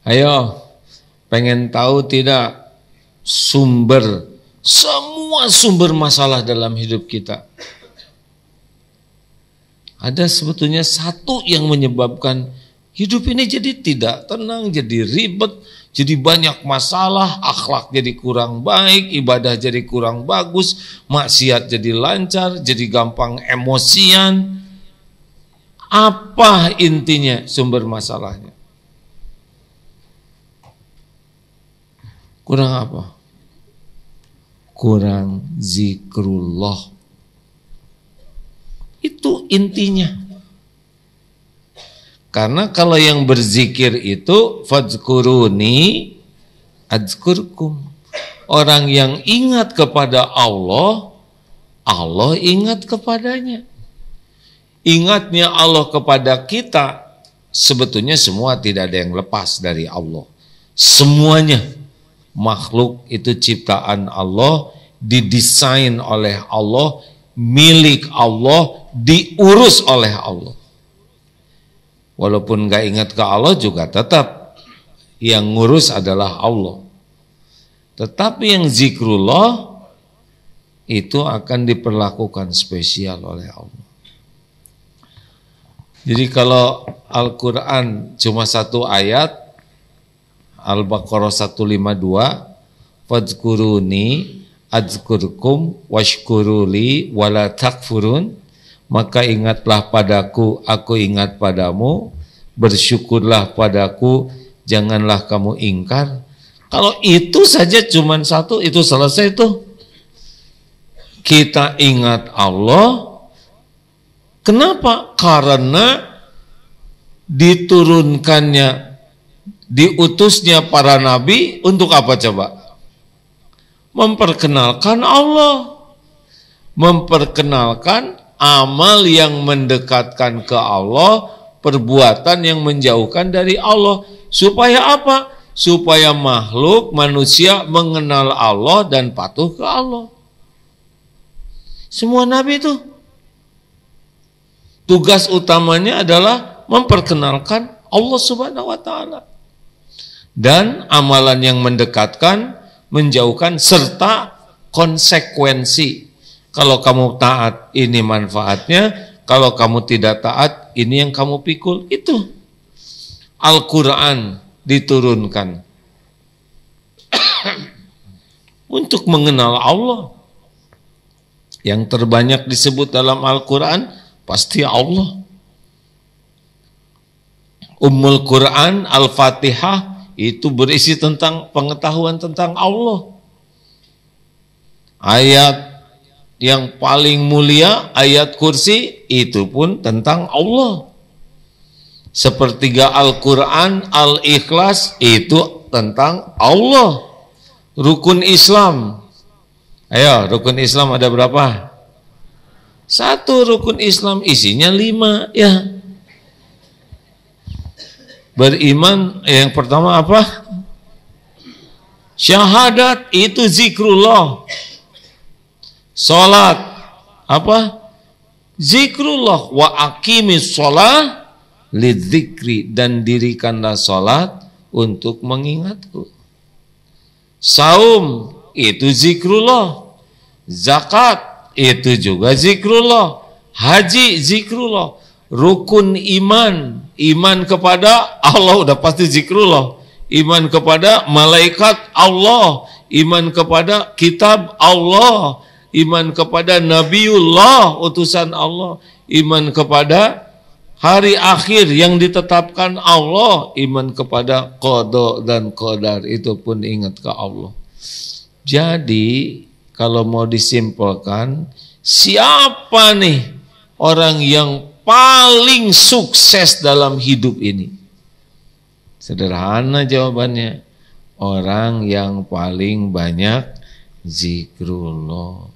Ayo, pengen tahu tidak sumber semua sumber masalah dalam hidup kita? Ada sebetulnya satu yang menyebabkan hidup ini jadi tidak tenang, jadi ribet, jadi banyak masalah, akhlak jadi kurang baik, ibadah jadi kurang bagus, maksiat jadi lancar, jadi gampang emosian. Apa intinya sumber masalahnya? Kurang apa? Kurang zikrullah. Itu intinya. Karena kalau yang berzikir itu fadzkuruni adzkurkum. Orang yang ingat kepada Allah, Allah ingat kepadanya. Ingatnya Allah kepada kita sebetulnya semua tidak ada yang lepas dari Allah. Semuanya makhluk itu ciptaan Allah, didesain oleh Allah, milik Allah, diurus oleh Allah. Walaupun gak ingat ke Allah juga tetap yang ngurus adalah Allah. Tetapi yang zikrullah itu akan diperlakukan spesial oleh Allah. Jadi kalau Al-Quran cuma satu ayat, Al-Baqarah 152 Fadkuruni adzkurkum washkuruli wala takfurun maka ingatlah padaku aku ingat padamu bersyukurlah padaku janganlah kamu ingkar kalau itu saja cuma satu itu selesai itu. kita ingat Allah kenapa karena diturunkannya diutusnya para nabi untuk apa coba? Memperkenalkan Allah, memperkenalkan amal yang mendekatkan ke Allah, perbuatan yang menjauhkan dari Allah. Supaya apa? Supaya makhluk manusia mengenal Allah dan patuh ke Allah. Semua nabi itu tugas utamanya adalah memperkenalkan Allah Subhanahu wa taala dan amalan yang mendekatkan, menjauhkan serta konsekuensi. Kalau kamu taat, ini manfaatnya. Kalau kamu tidak taat, ini yang kamu pikul. Itu Al-Quran diturunkan untuk mengenal Allah. Yang terbanyak disebut dalam Al-Quran pasti Allah. Ummul Quran, Al-Fatihah, itu berisi tentang pengetahuan tentang Allah. Ayat yang paling mulia, ayat kursi, itu pun tentang Allah. Sepertiga Al-Quran, Al-Ikhlas, itu tentang Allah. Rukun Islam. Ayo, rukun Islam ada berapa? Satu rukun Islam isinya lima, ya Beriman eh, yang pertama apa? Syahadat itu zikrullah. Salat apa? Zikrullah wa aqimis shalah lidzikri dan dirikanlah salat untuk mengingatku. Saum itu zikrullah. Zakat itu juga zikrullah. Haji zikrullah rukun iman, iman kepada Allah udah pasti zikrullah, iman kepada malaikat Allah, iman kepada kitab Allah, iman kepada nabiullah utusan Allah, iman kepada hari akhir yang ditetapkan Allah, iman kepada kodok dan kodar itu pun ingat ke Allah. Jadi kalau mau disimpulkan, siapa nih orang yang paling sukses dalam hidup ini? Sederhana jawabannya, orang yang paling banyak zikrullah.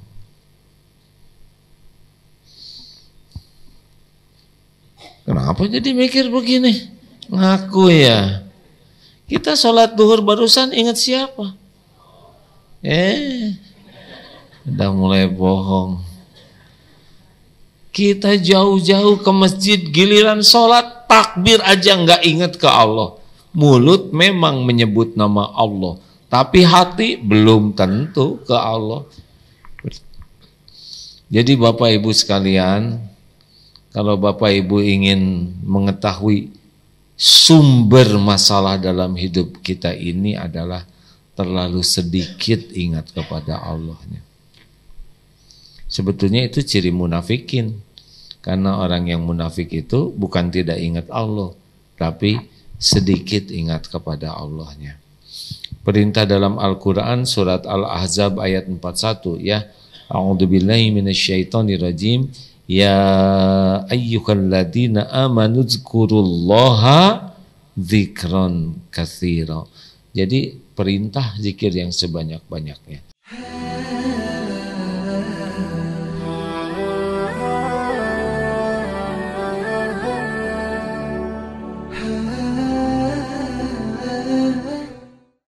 Kenapa jadi mikir begini? Ngaku ya. Kita sholat duhur barusan ingat siapa? Eh, udah mulai bohong. Kita jauh-jauh ke masjid, giliran sholat, takbir aja nggak ingat ke Allah. Mulut memang menyebut nama Allah, tapi hati belum tentu ke Allah. Jadi Bapak Ibu sekalian, kalau Bapak Ibu ingin mengetahui sumber masalah dalam hidup kita ini adalah terlalu sedikit ingat kepada Allahnya. Sebetulnya itu ciri munafikin. Karena orang yang munafik itu bukan tidak ingat Allah, tapi sedikit ingat kepada Allahnya. Perintah dalam Al-Qur'an surat Al-Ahzab ayat 41 ya. A'udzubillahi minasyaitonirrajim. Ya ayyuhalladzina amanu dzkurullaha dzikran katsira. Jadi perintah zikir yang sebanyak-banyaknya.